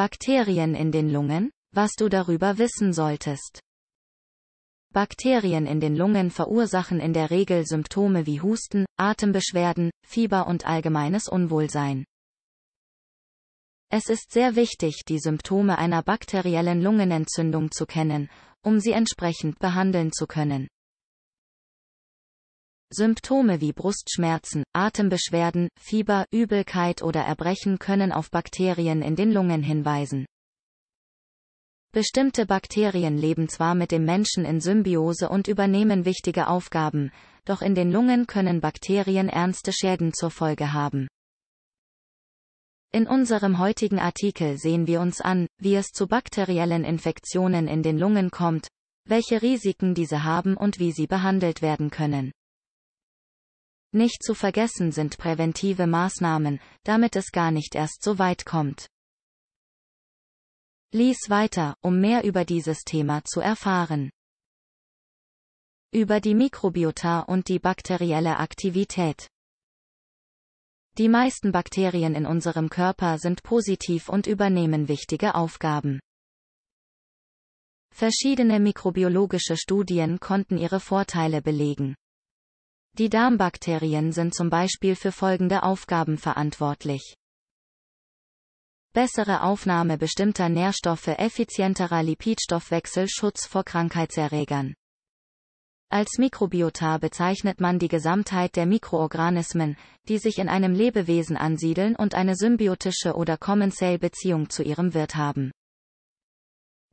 Bakterien in den Lungen, was du darüber wissen solltest. Bakterien in den Lungen verursachen in der Regel Symptome wie Husten, Atembeschwerden, Fieber und allgemeines Unwohlsein. Es ist sehr wichtig, die Symptome einer bakteriellen Lungenentzündung zu kennen, um sie entsprechend behandeln zu können. Symptome wie Brustschmerzen, Atembeschwerden, Fieber, Übelkeit oder Erbrechen können auf Bakterien in den Lungen hinweisen. Bestimmte Bakterien leben zwar mit dem Menschen in Symbiose und übernehmen wichtige Aufgaben, doch in den Lungen können Bakterien ernste Schäden zur Folge haben. In unserem heutigen Artikel sehen wir uns an, wie es zu bakteriellen Infektionen in den Lungen kommt, welche Risiken diese haben und wie sie behandelt werden können. Nicht zu vergessen sind präventive Maßnahmen, damit es gar nicht erst so weit kommt. Lies weiter, um mehr über dieses Thema zu erfahren. Über die Mikrobiota und die bakterielle Aktivität. Die meisten Bakterien in unserem Körper sind positiv und übernehmen wichtige Aufgaben. Verschiedene mikrobiologische Studien konnten ihre Vorteile belegen. Die Darmbakterien sind zum Beispiel für folgende Aufgaben verantwortlich. Bessere Aufnahme bestimmter Nährstoffe, effizienterer Lipidstoffwechsel, Schutz vor Krankheitserregern. Als Mikrobiota bezeichnet man die Gesamtheit der Mikroorganismen, die sich in einem Lebewesen ansiedeln und eine symbiotische oder common beziehung zu ihrem Wirt haben.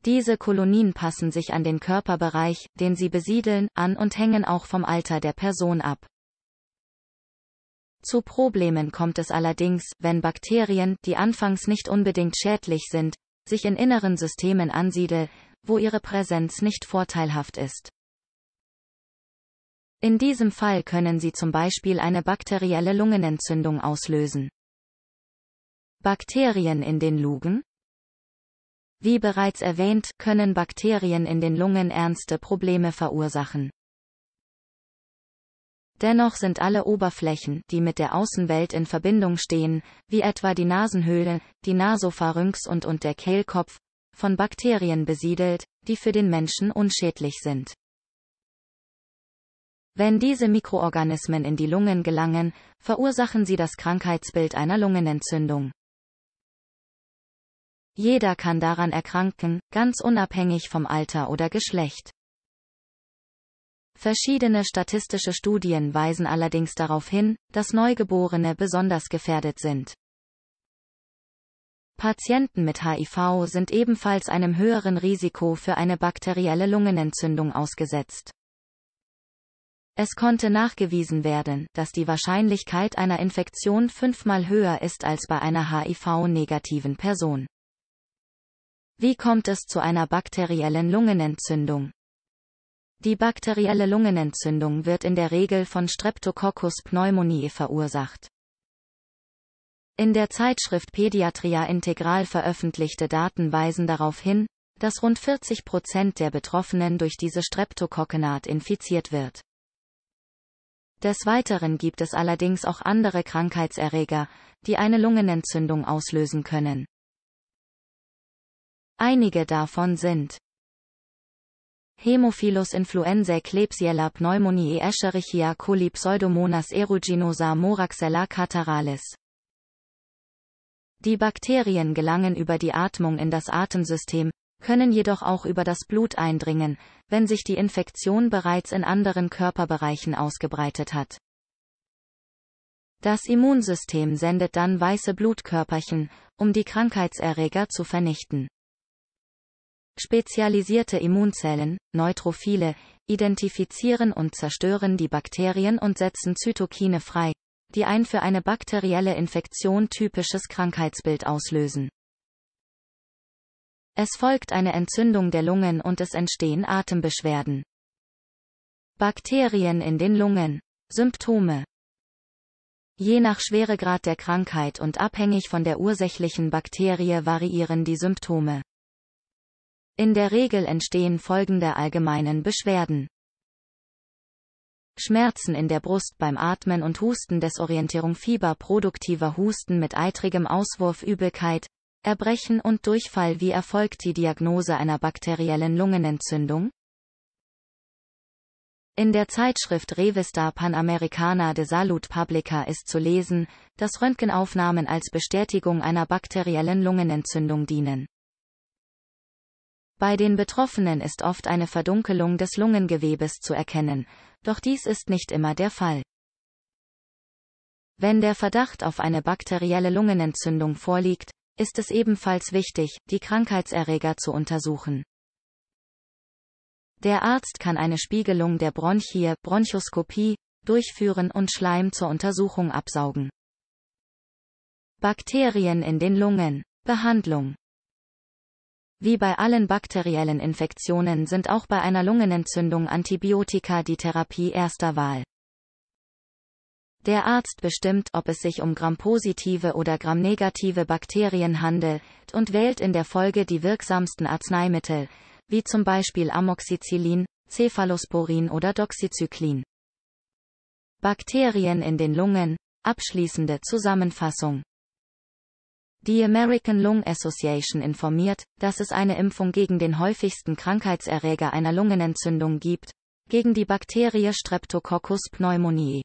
Diese Kolonien passen sich an den Körperbereich, den sie besiedeln, an und hängen auch vom Alter der Person ab. Zu Problemen kommt es allerdings, wenn Bakterien, die anfangs nicht unbedingt schädlich sind, sich in inneren Systemen ansiedeln, wo ihre Präsenz nicht vorteilhaft ist. In diesem Fall können sie zum Beispiel eine bakterielle Lungenentzündung auslösen. Bakterien in den Lugen? Wie bereits erwähnt, können Bakterien in den Lungen ernste Probleme verursachen. Dennoch sind alle Oberflächen, die mit der Außenwelt in Verbindung stehen, wie etwa die Nasenhöhle, die Nasopharynx und, und der Kehlkopf, von Bakterien besiedelt, die für den Menschen unschädlich sind. Wenn diese Mikroorganismen in die Lungen gelangen, verursachen sie das Krankheitsbild einer Lungenentzündung. Jeder kann daran erkranken, ganz unabhängig vom Alter oder Geschlecht. Verschiedene statistische Studien weisen allerdings darauf hin, dass Neugeborene besonders gefährdet sind. Patienten mit HIV sind ebenfalls einem höheren Risiko für eine bakterielle Lungenentzündung ausgesetzt. Es konnte nachgewiesen werden, dass die Wahrscheinlichkeit einer Infektion fünfmal höher ist als bei einer HIV-negativen Person. Wie kommt es zu einer bakteriellen Lungenentzündung? Die bakterielle Lungenentzündung wird in der Regel von Streptococcus pneumoniae verursacht. In der Zeitschrift Pediatria Integral veröffentlichte Daten weisen darauf hin, dass rund 40 Prozent der Betroffenen durch diese Streptokokkenart infiziert wird. Des Weiteren gibt es allerdings auch andere Krankheitserreger, die eine Lungenentzündung auslösen können. Einige davon sind Haemophilus influenzae Klebsiella pneumoniae Escherichia coli Pseudomonas aeruginosa Moraxella cataralis. Die Bakterien gelangen über die Atmung in das Atemsystem, können jedoch auch über das Blut eindringen, wenn sich die Infektion bereits in anderen Körperbereichen ausgebreitet hat. Das Immunsystem sendet dann weiße Blutkörperchen, um die Krankheitserreger zu vernichten. Spezialisierte Immunzellen, Neutrophile, identifizieren und zerstören die Bakterien und setzen Zytokine frei, die ein für eine bakterielle Infektion typisches Krankheitsbild auslösen. Es folgt eine Entzündung der Lungen und es entstehen Atembeschwerden. Bakterien in den Lungen. Symptome. Je nach Schweregrad der Krankheit und abhängig von der ursächlichen Bakterie variieren die Symptome. In der Regel entstehen folgende allgemeinen Beschwerden. Schmerzen in der Brust beim Atmen und Husten Desorientierung Fieber produktiver Husten mit eitrigem Auswurf Übelkeit, Erbrechen und Durchfall Wie erfolgt die Diagnose einer bakteriellen Lungenentzündung? In der Zeitschrift Revista Panamericana de Salud Publica ist zu lesen, dass Röntgenaufnahmen als Bestätigung einer bakteriellen Lungenentzündung dienen. Bei den Betroffenen ist oft eine Verdunkelung des Lungengewebes zu erkennen, doch dies ist nicht immer der Fall. Wenn der Verdacht auf eine bakterielle Lungenentzündung vorliegt, ist es ebenfalls wichtig, die Krankheitserreger zu untersuchen. Der Arzt kann eine Spiegelung der Bronchie, Bronchoskopie, durchführen und Schleim zur Untersuchung absaugen. Bakterien in den Lungen. Behandlung. Wie bei allen bakteriellen Infektionen sind auch bei einer Lungenentzündung Antibiotika die Therapie erster Wahl. Der Arzt bestimmt, ob es sich um grampositive oder gramnegative Bakterien handelt und wählt in der Folge die wirksamsten Arzneimittel, wie zum Beispiel Amoxicillin, Cephalosporin oder Doxycyclin. Bakterien in den Lungen, abschließende Zusammenfassung. Die American Lung Association informiert, dass es eine Impfung gegen den häufigsten Krankheitserreger einer Lungenentzündung gibt, gegen die Bakterie Streptococcus pneumoniae.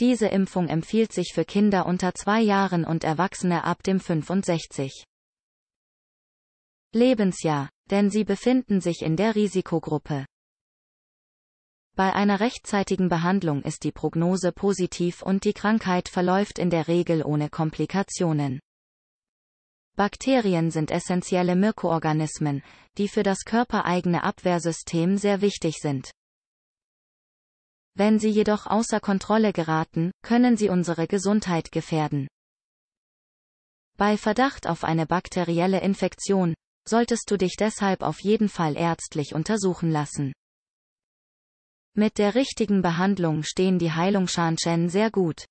Diese Impfung empfiehlt sich für Kinder unter zwei Jahren und Erwachsene ab dem 65. Lebensjahr, denn sie befinden sich in der Risikogruppe. Bei einer rechtzeitigen Behandlung ist die Prognose positiv und die Krankheit verläuft in der Regel ohne Komplikationen. Bakterien sind essentielle Mikroorganismen, die für das körpereigene Abwehrsystem sehr wichtig sind. Wenn sie jedoch außer Kontrolle geraten, können sie unsere Gesundheit gefährden. Bei Verdacht auf eine bakterielle Infektion, solltest du dich deshalb auf jeden Fall ärztlich untersuchen lassen. Mit der richtigen Behandlung stehen die Heilung Shan Heilungschancen sehr gut.